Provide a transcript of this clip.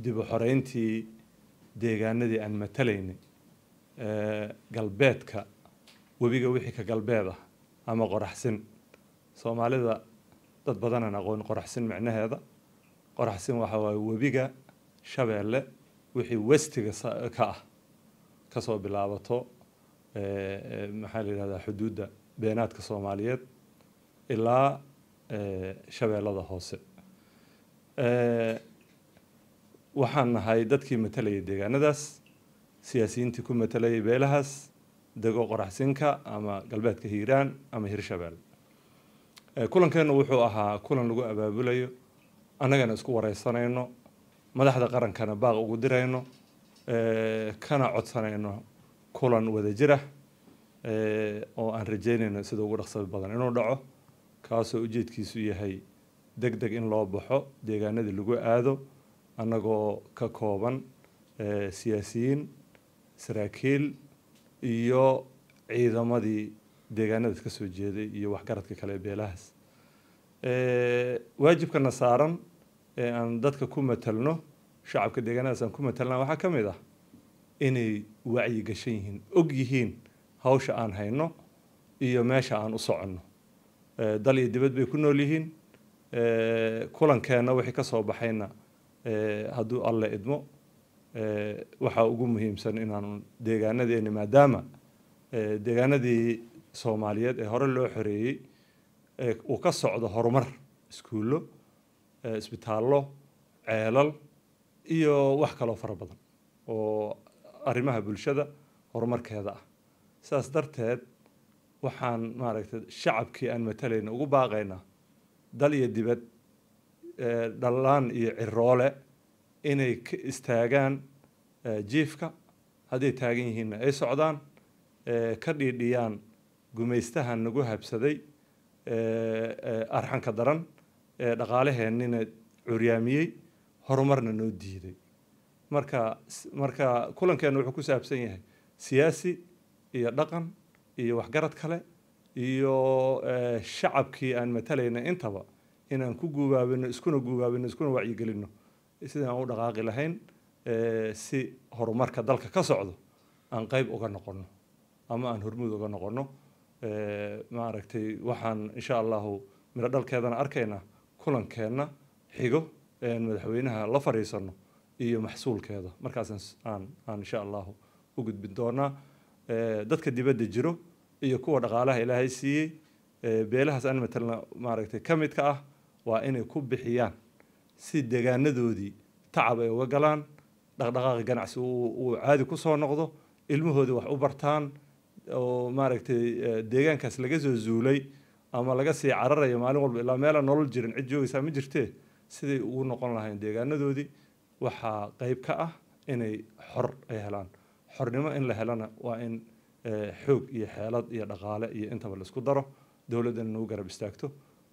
dib u xoreyntii deegaanadii aan matalaynay galbeedka webiga wixii ka galbeed ah ama qoraxsin soomaalida dad badanaan aqoon qoraxsin micnaheeda qoraxsin waxa waaye webiga shabeelle wixii westiga ka ah kasoo bilaabato maxaa la yidhahdaa xuduudda beenaadka soomaaliyeed ilaa shabeellada hoose waxaan nahay dadkii matalayay deegaanadaas siyaasiyiintii ku matalayay beelahaas dego qoraxsinka ama galbeedka hiiraan ama hirshabeelle eh, kulankeennu wuxuu ahaa kulan lagu abaabulayo annagana isku wareysanayno madaxda qarankana baaq ugu dirayno eh, kana codsanayno kulan wada jira eh, oo aan rajeynayno sida ugu dhaqsada badan inuu dhaco kaasoo ujeedkiisu yahay deg deg in loo baxo deegaanadii lagu aado annagoo ka kooban eh, siyaasiyiin saraakiil iyo ciidamadii deegaanadaas ka soo jeeday iyo waxgaradka kale beelahaas eh, waajibkana saaran ee aan dadka ku matalno shacabka deegaanadaas aan ku matalna waxaa ka mid ah inay wacyi gashan yihiin og yihiin hawsha aan hayno iyo meesha aan u soconno eh, dal iyo dibad bay ku nool yihiin kulankeenna wixii ka soo baxayna Eh, hadduu alle idmo eh, waxaa ugu muhiimsan inaanu deegaanadeeni maadaama eh, deegaanadii soomaaliyeed ee hore loo xoreeyey uu ka socdo horumar iskuullo isbitaallo ceelal iyo wax kaloo fara badan oo arrimaha bulshada horumarkeeda ah sidaas darteed waxaan maaragtay shacabkii aan matalayna ugu baaqaynaa dal iyo dibad dhallaan iyo ciroole inay ka istaagaan jiifka hadday taagan yihiinna ay socdaan ka dhiidhiyaan gumaystaha nagu habsaday arxanka daran ee dhaqaalaheennina curyaamiyey horumarna noo diiday marka marka kulankeenna wuxuu ku saabsan yahay siyaasi iyo dhaqan iyo waxgarad kale iyo shacabkii aan matalayna intaba inaan ku guubaabino iskuna guubaabino iskuna wacyigelino sidaan u dhaqaaqi lahayn eh, si horumarka dalka ka socdo aan qayb uga noqono ama aan hormuud uga noqono eh, maaragtay waxaan insha allahu midho dhalkeedana arkaynaa kulankeenna xigo ean eh, madaxweynaha la fariisano iyo maxsuulkeeda markaas aan insha allahu u gudbin doonaa dadka dibadda jiro iyo kuwa dhaqaalaha ilaahay siiyey beelahaas aan matelna maaragtay ka mid ah waa inay ku bixiyaan si degaanadoodii tacab ay uga galaan dhaqdhaqaaqa ganacsi uu caadi ku soo noqdo ilmahoodii wax u bartaan oo maaragtay eh, deegaankaas laga soo zuulay ama laga sii cararayo maalin walba ilaa meela nolol jirin cid joogaysaa ma jirtee siday ugu noqon lahayn deegaanadoodii waxaa qeyb ka ah inay xor ay helaan xornimo in la helana waa in eh, xoog iyo xeelad iyo dhaqaale iyo intaba laisku daro dowladdana nagu garab istaagto